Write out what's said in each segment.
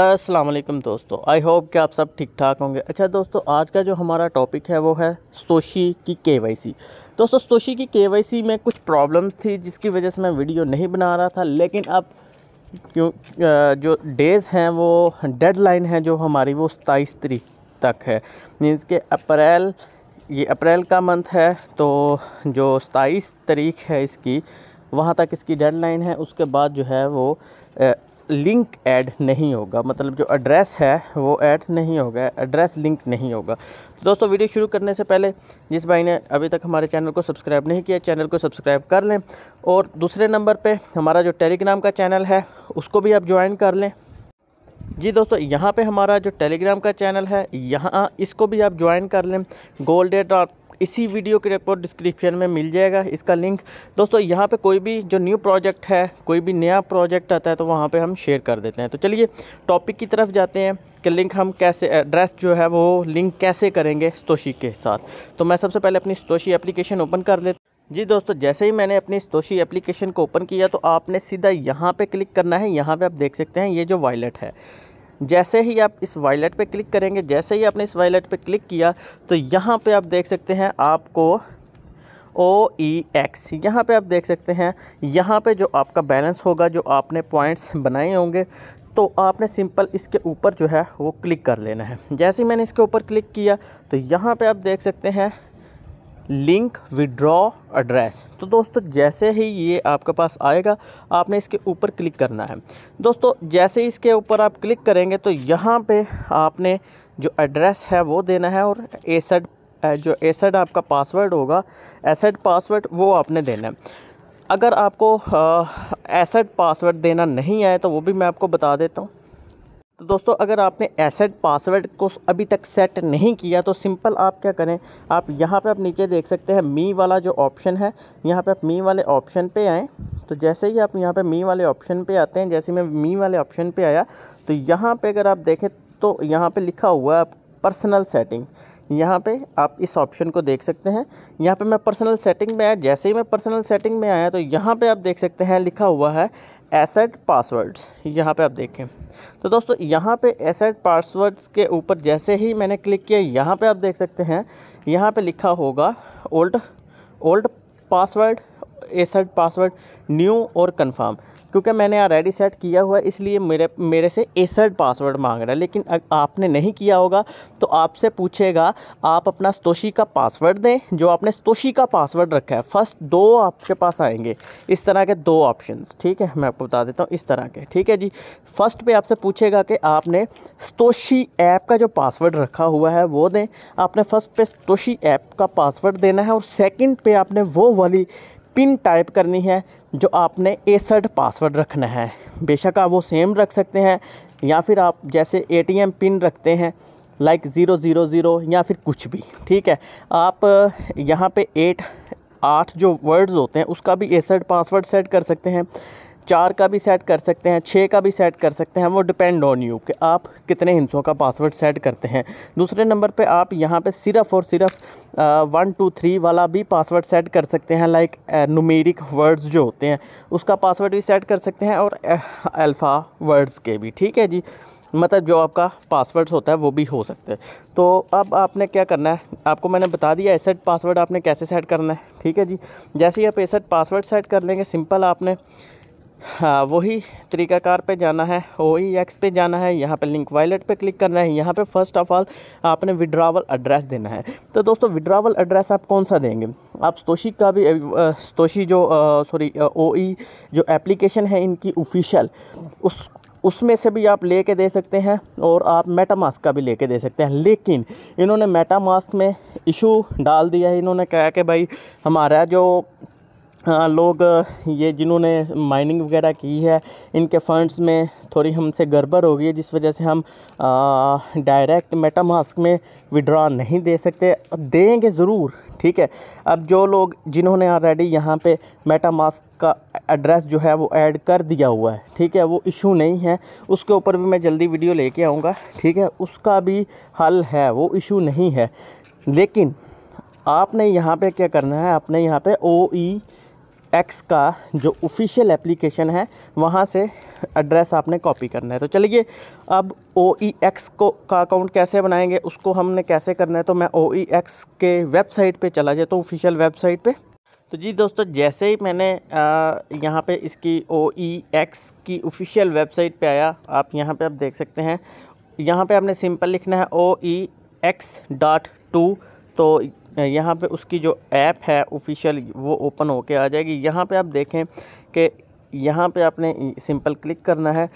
असलम दोस्तों I hope कि आप सब ठीक ठाक होंगे अच्छा दोस्तों आज का जो हमारा टॉपिक है वो है स्तोशी की केवाईसी दोस्तों स्तोशी की केवाईसी में कुछ प्रॉब्लम्स थी जिसकी वजह से मैं वीडियो नहीं बना रहा था लेकिन अब क्यों जो डेज़ हैं वो डेडलाइन है जो हमारी वो सताईस तरीक तक है मीन्स के अप्रैल ये अप्रैल का मंथ है तो जो सताईस तरीक है इसकी वहाँ तक इसकी डेडलाइन है उसके बाद जो है वो लिंक ऐड नहीं होगा मतलब जो एड्रेस है वो ऐड नहीं होगा एड्रेस लिंक नहीं होगा तो दोस्तों वीडियो शुरू करने से पहले जिस भाई ने अभी तक हमारे चैनल को सब्सक्राइब नहीं किया चैनल को सब्सक्राइब कर लें और दूसरे नंबर पे हमारा जो टेलीग्राम का चैनल है उसको भी आप ज्वाइन कर लें जी दोस्तों यहाँ पे हमारा जो टेलीग्राम का चैनल है यहाँ इसको भी आप ज्वाइन कर लें गोल्ड डॉट इसी वीडियो के रिपोर्ट डिस्क्रिप्शन में मिल जाएगा इसका लिंक दोस्तों यहाँ पे कोई भी जो न्यू प्रोजेक्ट है कोई भी नया प्रोजेक्ट आता है तो वहाँ पे हम शेयर कर देते हैं तो चलिए टॉपिक की तरफ जाते हैं कि लिंक हम कैसे एड्रेस जो है वो लिंक कैसे करेंगे स्तोशी के साथ तो मैं सबसे पहले अपनी स्तोशी एप्लीकेशन ओपन कर लेता जी दोस्तों जैसे ही मैंने अपनी स्तोशी एप्लीकेशन को ओपन किया तो आपने सीधा यहाँ पे क्लिक करना है यहाँ पे आप देख सकते हैं ये जो वॉलेट है जैसे ही आप इस वायलेट पे क्लिक करेंगे जैसे ही आपने इस वायलेट पे क्लिक किया तो यहाँ पे आप देख सकते हैं आपको ओ ई एक्स यहाँ पर आप देख सकते हैं यहाँ पे जो आपका बैलेंस होगा जो आपने पॉइंट्स बनाए होंगे तो आपने सिंपल इसके ऊपर जो है वो क्लिक कर लेना है जैसे ही मैंने इसके ऊपर क्लिक किया तो यहाँ पे आप देख सकते हैं लिंक विड्रॉ एड्रेस तो दोस्तों जैसे ही ये आपके पास आएगा आपने इसके ऊपर क्लिक करना है दोस्तों जैसे ही इसके ऊपर आप क्लिक करेंगे तो यहाँ पे आपने जो एड्रेस है वो देना है और एसड जो एसड आपका पासवर्ड होगा एसड पासवर्ड वो आपने देना है अगर आपको एसड पासवर्ड देना नहीं आए तो वो भी मैं आपको बता देता हूँ तो दोस्तों अगर आपने एसेट पासवर्ड को अभी तक सेट नहीं किया तो सिंपल आप क्या करें आप यहाँ पे आप नीचे देख सकते हैं मी वाला जो ऑप्शन है यहाँ पे आप मी वाले ऑप्शन पे आएँ तो जैसे ही आप यहाँ पे मी वाले ऑप्शन पे आते हैं जैसे मैं मी वाले ऑप्शन पे आया तो यहाँ पे अगर आप देखें तो यहाँ पर लिखा हुआ है पर्सनल सेटिंग यहाँ पे आप इस ऑप्शन को देख सकते हैं यहाँ पे मैं पर्सनल सेटिंग में आया जैसे ही मैं पर्सनल सेटिंग में आया तो यहाँ पे आप देख सकते हैं लिखा हुआ है एसेट पासवर्ड्स यहाँ पे आप देखें तो दोस्तों यहाँ पे एसेट पासवर्ड्स के ऊपर जैसे ही मैंने क्लिक किया यहाँ पे आप देख सकते हैं यहाँ पे लिखा होगा old old password set password new और कंफर्म क्योंकि मैंने ऑलरेडी सेट किया हुआ है इसलिए मेरे मेरे से सेट पासवर्ड मांग रहा है लेकिन आपने नहीं किया होगा तो आपसे पूछेगा आप अपना स्तोशी का पासवर्ड दें जो आपने स्तोशी का पासवर्ड रखा है फर्स्ट दो आपके पास आएंगे इस तरह के दो ऑप्शन ठीक है मैं आपको बता देता हूँ इस तरह के ठीक है जी फर्स्ट पर आपसे पूछेगा कि आपने स्तोशी ऐप का जो पासवर्ड रखा हुआ है वो दें आपने फर्स्ट पे स्तोशी ऐप का पासवर्ड देना है और सेकंड पे आपने वो वाली पिन टाइप करनी है जो आपने एसड e पासवर्ड रखना है बेशक आप वो सेम रख सकते हैं या फिर आप जैसे एटीएम पिन रखते हैं लाइक ज़ीरो ज़ीरो ज़ीरो या फिर कुछ भी ठीक है आप यहाँ पे एट आठ जो वर्ड्स होते हैं उसका भी एसड e पासवर्ड सेट कर सकते हैं चार का भी सेट कर सकते हैं छः का भी सेट कर सकते हैं वो डिपेंड ऑन यू कि आप कितने हिंसों का पासवर्ड सेट करते हैं दूसरे नंबर पे आप यहाँ पे सिर्फ और सिर्फ वन टू थ्री वाला भी पासवर्ड सेट कर सकते हैं लाइक नुमेरिक वर्ड्स जो होते हैं उसका पासवर्ड भी सेट कर सकते हैं और अल्फ़ा वर्ड्स के भी ठीक है जी मतलब जो आपका पासवर्ड होता है वो भी हो सकते हैं तो अब आपने क्या करना है आपको मैंने बता दिया एसेट पासवर्ड आपने कैसे सेट करना है ठीक है जी जैसे ही आप एसेट पासवर्ड सेट कर लेंगे सिंपल आपने हाँ वही तरीका कार पे जाना है ओ ई एक्स पे जाना है यहाँ पे लिंक वॉलेट पे क्लिक करना है यहाँ पे फर्स्ट ऑफ ऑल आपने विड्रावल एड्रेस देना है तो दोस्तों विड्रावल एड्रेस आप कौन सा देंगे आप स्तोशी का भी स्तोशी जो सॉरी ओ ई जो एप्लीकेशन है इनकी ऑफिशियल उस उसमें से भी आप ले कर दे सकते हैं और आप मेटामास्क का भी ले कर दे सकते हैं लेकिन इन्होंने मेटामास्क में इशू डाल दिया है इन्होंने कहा कि भाई हमारा जो हाँ, लोग ये जिन्होंने माइनिंग वगैरह की है इनके फंड्स में थोड़ी हमसे गड़बड़ हो गई है जिस वजह से हम डायरेक्ट मेटामास्क में विड्रॉ नहीं दे सकते देंगे ज़रूर ठीक है अब जो लोग जिन्होंने ऑलरेडी यहाँ पे मेटामास्क का एड्रेस जो है वो ऐड कर दिया हुआ है ठीक है वो इशू नहीं है उसके ऊपर भी मैं जल्दी वीडियो लेके आऊँगा ठीक है उसका भी हल है वो इशू नहीं है लेकिन आपने यहाँ पे क्या करना है आपने यहाँ पे ओ ई e एक्स का जो ऑफिशियल एप्लीकेशन है वहाँ से एड्रेस आपने कॉपी करना है तो चलिए अब ओ ई एक्स को का अकाउंट कैसे बनाएंगे उसको हमने कैसे करना है तो मैं ओ ई एक्स के वेबसाइट पे चला जाता हूँ ऑफिशियल वेबसाइट पे तो जी दोस्तों जैसे ही मैंने यहाँ पे इसकी ओ ई एक्स की ऑफिशियल वेबसाइट पे आया आप यहाँ पे आप देख सकते हैं यहाँ पे आपने सिंपल लिखना है O E X dot to तो यहाँ पे उसकी जो ऐप है ऑफिशियल वो ओपन होके आ जाएगी यहाँ पे आप देखें कि यहाँ पे आपने सिंपल क्लिक करना है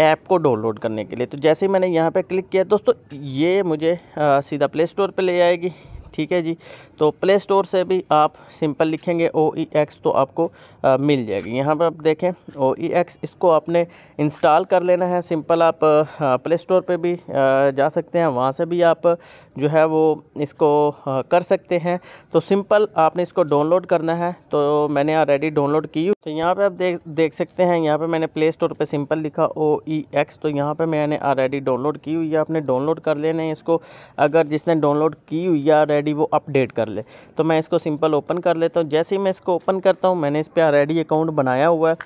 ऐप को डाउनलोड करने के लिए तो जैसे ही मैंने यहाँ पे क्लिक किया दोस्तों ये मुझे आ, सीधा प्ले स्टोर पर ले आएगी ठीक है जी तो प्ले स्टोर से भी आप सिंपल लिखेंगे ओ ई एक्स तो आपको आ, मिल जाएगी यहाँ पर आप देखें ओ ई एक्स इसको आपने इंस्टॉल कर लेना है सिंपल आप आ, प्ले स्टोर पे भी आ, जा सकते हैं वहाँ से भी आप जो है वो इसको आ, कर सकते हैं तो सिंपल आपने इसको डाउनलोड करना है तो मैंने ऑलरेडी डाउनलोड की हुई तो यहाँ पर आप देख देख सकते हैं यहाँ पर मैंने प्ले स्टोर पर सिंपल लिखा ओ ई एक्स तो यहाँ पर मैंने ऑलरेडी डाउनलोड की हुई है आपने डाउनलोड कर लेना है इसको अगर जिसने डाउनलोड की हुई है आईडी वो अपडेट कर ले तो मैं इसको सिंपल ओपन कर लेता हूँ जैसे ही मैं इसको ओपन करता हूँ मैंने इस पर आर अकाउंट बनाया हुआ है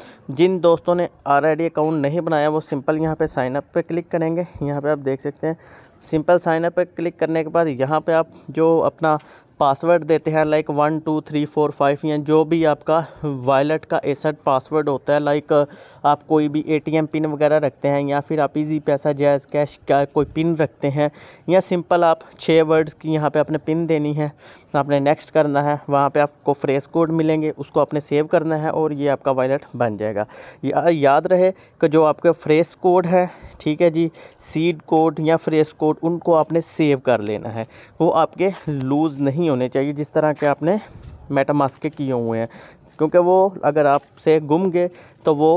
जिन दोस्तों ने आर अकाउंट नहीं बनाया वो सिंपल यहाँ पर साइनअप पर क्लिक करेंगे यहाँ पर आप देख सकते हैं सिंपल साइनअप पर क्लिक करने के बाद यहाँ पे आप जो अपना पासवर्ड देते हैं like one two three four five या जो भी आपका वॉलेट का एसेट पासवर्ड होता है लाइक आप कोई भी एटीएम पिन वगैरह रखते हैं या फिर आप इजी पैसा जैज़ कैश का कोई पिन रखते हैं या सिंपल आप छः वर्ड्स की यहाँ पे आपने पिन देनी है आपने नेक्स्ट करना है वहाँ पे आपको फ्रेश कोड मिलेंगे उसको आपने सेव करना है और ये आपका वॉलेट बन जाएगा या, याद रहे कि जो आपका फ्रेश कोड है ठीक है जी सीड कोड या फ्रेश कोड उनको आपने सेव कर लेना है वो आपके लूज़ नहीं नहीं होने चाहिए जिस तरह के आपने मेटामास्क के किए हुए हैं क्योंकि वो अगर आपसे गुम गए तो वो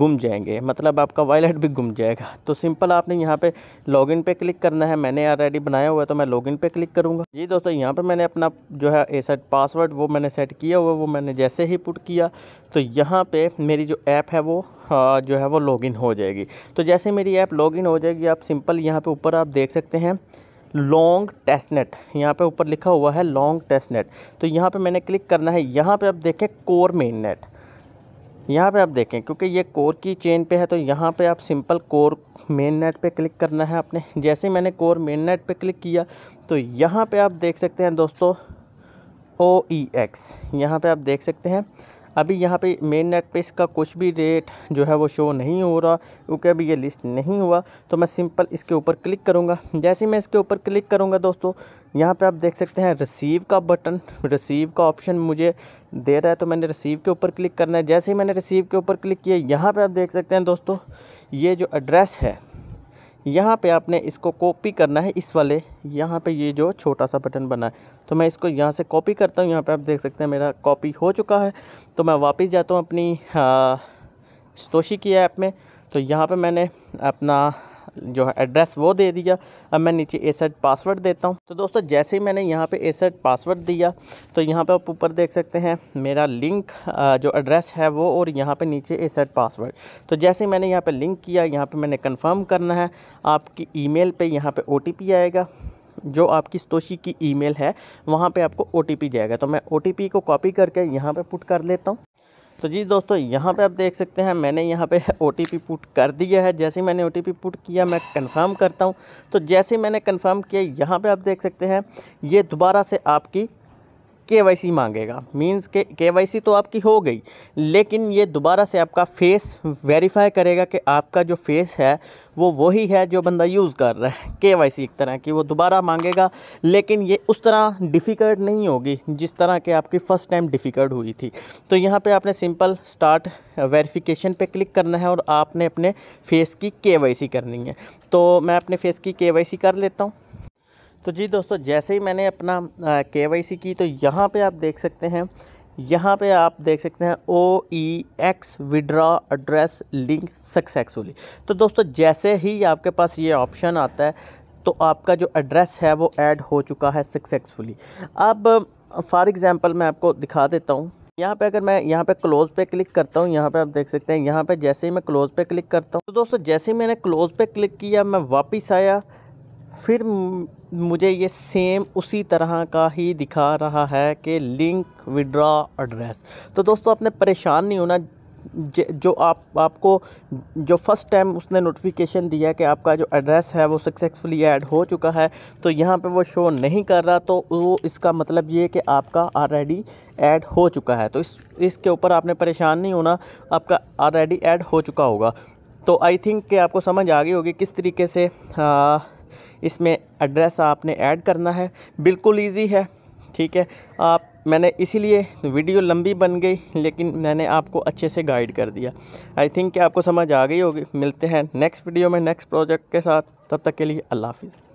गुम जाएंगे मतलब आपका वॉलेट भी गुम जाएगा तो सिंपल आपने यहाँ पे लॉगिन पे क्लिक करना है मैंने ऑलरेडी बनाया हुआ है तो मैं लॉगिन पे क्लिक करूँगा जी दोस्तों यहाँ पे मैंने अपना जो है एसेट पासवर्ड वो मैंने सेट किया हुआ वो मैंने जैसे ही पुट किया तो यहाँ पे मेरी जो ऐप है वो जो है वो लॉगिन हो जाएगी तो जैसे मेरी ऐप लॉगिन हो जाएगी आप सिंपल यहाँ पर ऊपर आप देख सकते हैं लॉन्ग टेस्टनेट यहाँ पे ऊपर लिखा हुआ है लॉन्ग टेस्टनेट तो यहाँ पे मैंने क्लिक करना है यहाँ पे आप देखें कोर मेन नेट यहाँ पे आप देखें क्योंकि ये कोर की चेन पे है तो यहाँ पे आप सिंपल कोर मेन नेट पे क्लिक करना है आपने जैसे मैंने कोर मेन नेट पे क्लिक किया तो यहाँ पे आप देख सकते हैं दोस्तों ओ ई एक्स यहाँ पर आप देख सकते हैं अभी यहाँ पे मेन नेट पे इसका कुछ भी रेट जो है वो शो नहीं हो रहा क्योंकि अभी ये लिस्ट नहीं हुआ तो मैं सिंपल इसके ऊपर क्लिक करूँगा जैसे ही मैं इसके ऊपर क्लिक करूँगा दोस्तों यहाँ पे आप देख सकते हैं रिसीव का बटन रिसीव का ऑप्शन मुझे दे रहा है तो मैंने रिसीव के ऊपर क्लिक करना है जैसे ही मैंने रिसीव के ऊपर क्लिक किया यहाँ पर आप देख सकते हैं दोस्तों ये जो एड्रेस है यहाँ पे आपने इसको कॉपी करना है इस वाले यहाँ पे ये जो छोटा सा बटन बना है तो मैं इसको यहाँ से कॉपी करता हूँ यहाँ पे आप देख सकते हैं मेरा कॉपी हो चुका है तो मैं वापस जाता हूँ अपनी आ, हाँ, स्तोशी की ऐप में तो यहाँ पे मैंने अपना जो है एड्रेस वो दे दिया अब मैं नीचे एसेट पासवर्ड देता हूँ तो दोस्तों जैसे ही मैंने यहाँ पे एसेट पासवर्ड दिया तो यहाँ पे आप ऊपर देख सकते हैं मेरा लिंक जो एड्रेस है वो और यहाँ पे नीचे एसेट पासवर्ड तो जैसे ही मैंने यहाँ पे लिंक किया यहाँ पे मैंने कंफर्म करना है आपकी ई मेल पर यहाँ टी पी आएगा जो आपकी स्तोशी की मेल है वहाँ पर आपको ओ जाएगा तो मैं ओ को कॉपी करके यहाँ पर पुट कर लेता हूँ तो जी दोस्तों यहाँ पे आप देख सकते हैं मैंने यहाँ पे ओ पुट कर दिया है जैसे ही मैंने ओ पुट किया मैं कंफर्म करता हूँ तो जैसे मैंने कंफर्म किया यहाँ पे आप देख सकते हैं ये दोबारा से आपकी के मांगेगा मींस के के तो आपकी हो गई लेकिन ये दोबारा से आपका फ़ेस वेरीफाई करेगा कि आपका जो फ़ेस है वो वही है जो बंदा यूज़ कर रहा है के वाई सी एक तरह की वो दोबारा मांगेगा लेकिन ये उस तरह डिफ़िकल्ट नहीं होगी जिस तरह के आपकी फ़र्स्ट टाइम डिफ़िकल्ट हुई थी तो यहाँ पे आपने सिंपल स्टार्ट वेरिफिकेशन पे क्लिक करना है और आपने अपने फेस की के वाई सी करनी है तो मैं अपने फेस की के वाई सी कर लेता हूँ तो जी दोस्तों जैसे ही मैंने अपना के वाई सी की तो यहाँ पर आप देख सकते हैं यहाँ पे आप देख सकते हैं O E X withdraw address link successfully तो दोस्तों जैसे ही आपके पास ये ऑप्शन आता है तो आपका जो एड्रेस है वो ऐड हो चुका है सक्सेसफुली अब फॉर एग्ज़ाम्पल मैं आपको दिखा देता हूँ यहाँ पे अगर मैं यहाँ पे क्लोज़ पे क्लिक करता हूँ यहाँ पे आप देख सकते हैं यहाँ पर जैसे ही मैं क्लोज़ पर क्लिक करता हूँ तो दोस्तों जैसे ही मैंने क्लोज़ पर क्लिक किया मैं वापस आया फिर मुझे ये सेम उसी तरह का ही दिखा रहा है कि लिंक विड्रा एड्रेस तो दोस्तों आपने परेशान नहीं होना जो आप आपको जो फ़र्स्ट टाइम उसने नोटिफिकेशन दिया कि आपका जो एड्रेस है वो सक्सेसफुली ऐड हो चुका है तो यहाँ पे वो शो नहीं कर रहा तो वो इसका मतलब ये कि आपका ऑलरेडी ऐड हो चुका है तो इस इसके ऊपर आपने परेशान नहीं होना आपका ऑलरेडी ऐड हो चुका होगा तो आई थिंक कि आपको समझ आ गई होगी किस तरीके से आ, इसमें एड्रेस आपने ऐड करना है बिल्कुल ईजी है ठीक है आप मैंने इसीलिए वीडियो लंबी बन गई लेकिन मैंने आपको अच्छे से गाइड कर दिया आई थिंक कि आपको समझ आ गई होगी मिलते हैं नेक्स्ट वीडियो में नेक्स्ट प्रोजेक्ट के साथ तब तक के लिए अल्लाह हाफिज़